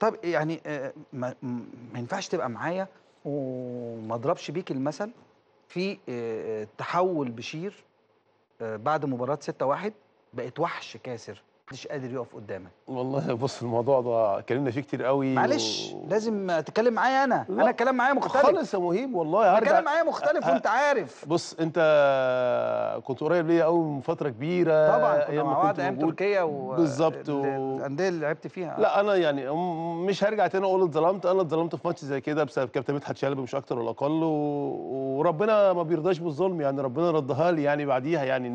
طب يعني آه، ما ينفعش تبقى معايا وما اضربش بيك المثل في آه، تحول بشير آه، بعد مباراة 6-1 بقت وحش كاسر، مش قادر يقف قدامك. والله بُص الموضوع ده اتكلمنا فيه كتير قوي معلش و لازم تتكلم معايا أنا، أنا الكلام معايا مختلف. خالص يا مهيب والله أنا الكلام معايا مختلف أ وأنت عارف. بُص أنت كنت قريب ليا قوي من فتره كبيره طبعا ايام تركيا و بالظبط الانديه اللي لعبت فيها لا انا يعني مش هرجع تاني اقول اتظلمت انا اتظلمت في ماتش زي كده بسبب كابتن مدحت شلبي مش اكتر ولا اقل وربنا ما بيرضاش بالظلم يعني ربنا ردها لي يعني بعديها يعني